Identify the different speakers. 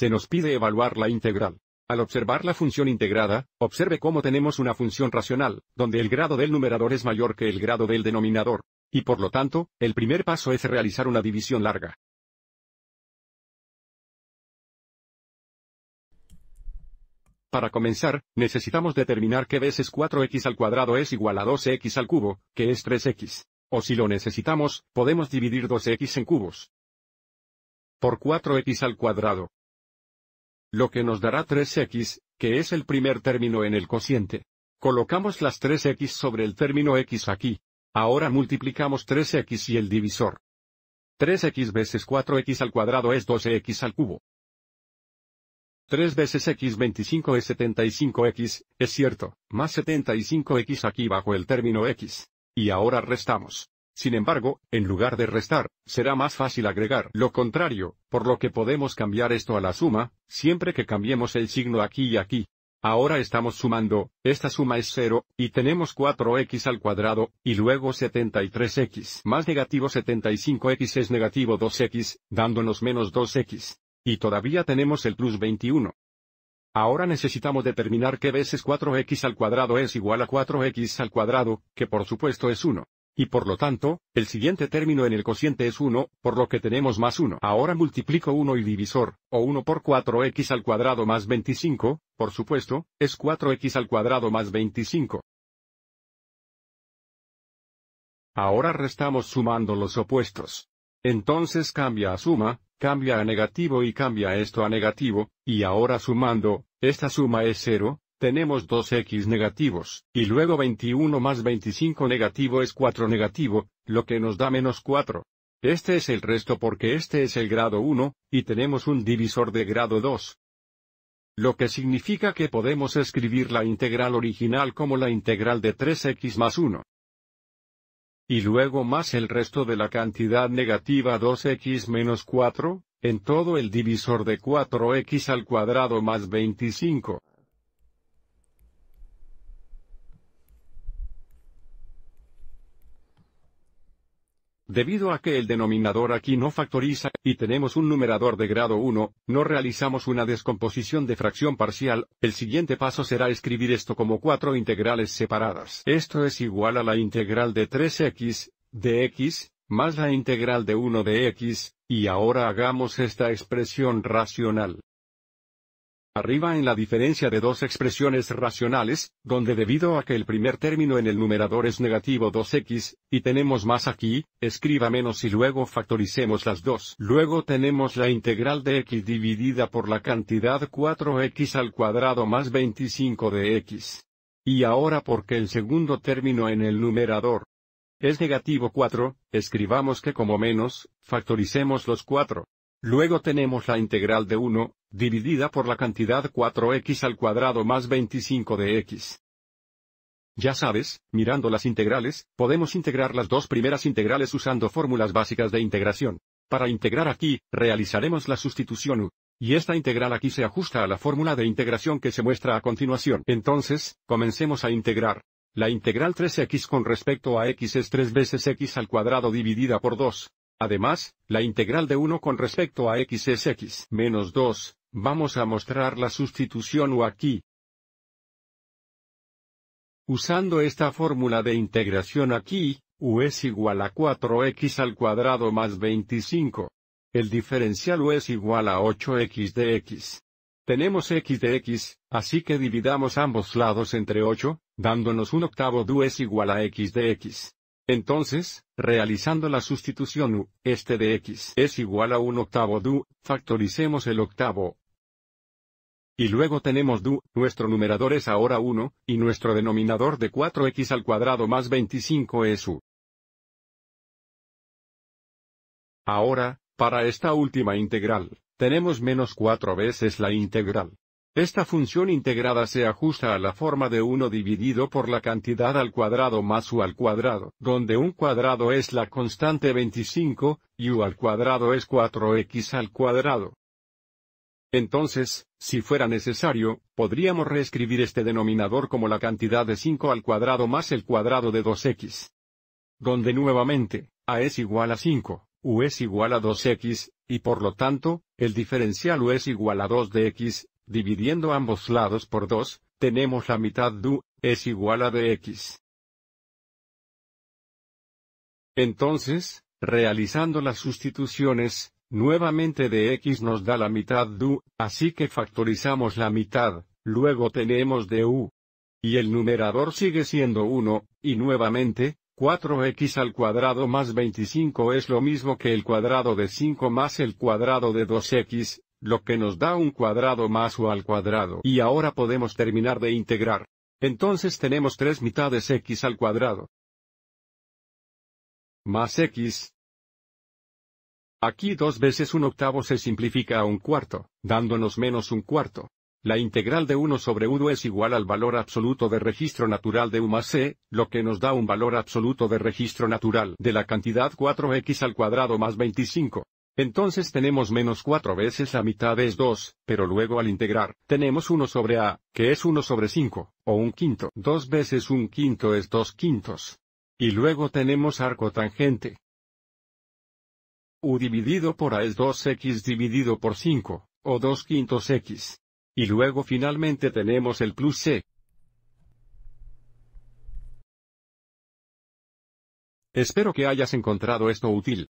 Speaker 1: Se nos pide evaluar la integral. Al observar la función integrada, observe cómo tenemos una función racional, donde el grado del numerador es mayor que el grado del denominador. Y por lo tanto, el primer paso es realizar una división larga. Para comenzar, necesitamos determinar qué veces 4x al cuadrado es igual a 12x al cubo, que es 3x. O si lo necesitamos, podemos dividir 2 x en cubos. Por 4x al cuadrado, lo que nos dará 3x, que es el primer término en el cociente. Colocamos las 3x sobre el término x aquí. Ahora multiplicamos 3x y el divisor. 3x veces 4x al cuadrado es 12x al cubo. 3 veces x 25 es 75x, es cierto, más 75x aquí bajo el término x. Y ahora restamos. Sin embargo, en lugar de restar, será más fácil agregar lo contrario, por lo que podemos cambiar esto a la suma, siempre que cambiemos el signo aquí y aquí. Ahora estamos sumando, esta suma es 0, y tenemos 4x al cuadrado, y luego 73x más negativo 75x es negativo 2x, dándonos menos 2x. Y todavía tenemos el plus 21. Ahora necesitamos determinar qué veces 4x al cuadrado es igual a 4x al cuadrado, que por supuesto es 1 y por lo tanto, el siguiente término en el cociente es 1, por lo que tenemos más 1. Ahora multiplico 1 y divisor, o 1 por 4x al cuadrado más 25, por supuesto, es 4x al cuadrado más 25. Ahora restamos sumando los opuestos. Entonces cambia a suma, cambia a negativo y cambia esto a negativo, y ahora sumando, esta suma es 0, tenemos 2x negativos, y luego 21 más 25 negativo es 4 negativo, lo que nos da menos 4. Este es el resto porque este es el grado 1, y tenemos un divisor de grado 2. Lo que significa que podemos escribir la integral original como la integral de 3x más 1. Y luego más el resto de la cantidad negativa 2x menos 4, en todo el divisor de 4x al cuadrado más 25. Debido a que el denominador aquí no factoriza, y tenemos un numerador de grado 1, no realizamos una descomposición de fracción parcial, el siguiente paso será escribir esto como cuatro integrales separadas. Esto es igual a la integral de 3x, de x, más la integral de 1 de x, y ahora hagamos esta expresión racional. Arriba en la diferencia de dos expresiones racionales, donde debido a que el primer término en el numerador es negativo 2x, y tenemos más aquí, escriba menos y luego factoricemos las dos. Luego tenemos la integral de x dividida por la cantidad 4x al cuadrado más 25 de x. Y ahora porque el segundo término en el numerador es negativo 4, escribamos que como menos, factoricemos los 4. Luego tenemos la integral de 1, dividida por la cantidad 4x al cuadrado más 25 de x. Ya sabes, mirando las integrales, podemos integrar las dos primeras integrales usando fórmulas básicas de integración. Para integrar aquí, realizaremos la sustitución u. Y esta integral aquí se ajusta a la fórmula de integración que se muestra a continuación. Entonces, comencemos a integrar. La integral 3x con respecto a x es 3 veces x al cuadrado dividida por 2, Además, la integral de 1 con respecto a x es x menos 2, vamos a mostrar la sustitución u aquí. Usando esta fórmula de integración aquí, u es igual a 4x al cuadrado más 25. El diferencial u es igual a 8x de x. Tenemos x de x, así que dividamos ambos lados entre 8, dándonos un octavo de u es igual a x de x. Entonces, realizando la sustitución u, este de x es igual a un octavo du, factoricemos el octavo. Y luego tenemos du, nuestro numerador es ahora 1, y nuestro denominador de 4x al cuadrado más 25 es u. Ahora, para esta última integral, tenemos menos 4 veces la integral. Esta función integrada se ajusta a la forma de 1 dividido por la cantidad al cuadrado más u al cuadrado, donde un cuadrado es la constante 25, y u al cuadrado es 4x al cuadrado. Entonces, si fuera necesario, podríamos reescribir este denominador como la cantidad de 5 al cuadrado más el cuadrado de 2x. Donde nuevamente, a es igual a 5, u es igual a 2x, y por lo tanto, el diferencial u es igual a 2 dx Dividiendo ambos lados por 2, tenemos la mitad du, es igual a dx. Entonces, realizando las sustituciones, nuevamente dx nos da la mitad du, así que factorizamos la mitad, luego tenemos du. Y el numerador sigue siendo 1, y nuevamente, 4x al cuadrado más 25 es lo mismo que el cuadrado de 5 más el cuadrado de 2x, lo que nos da un cuadrado más u al cuadrado, y ahora podemos terminar de integrar. Entonces tenemos tres mitades x al cuadrado. Más x. Aquí dos veces un octavo se simplifica a un cuarto, dándonos menos un cuarto. La integral de 1 sobre u es igual al valor absoluto de registro natural de u más c, lo que nos da un valor absoluto de registro natural de la cantidad 4x al cuadrado más 25. Entonces tenemos menos 4 veces la mitad es 2, pero luego al integrar, tenemos 1 sobre A, que es 1 sobre 5, o un quinto. 2 veces un quinto es 2 quintos. Y luego tenemos arco tangente. U dividido por A es 2x dividido por 5, o 2 quintos x. Y luego finalmente tenemos el plus C, Espero que hayas encontrado esto útil.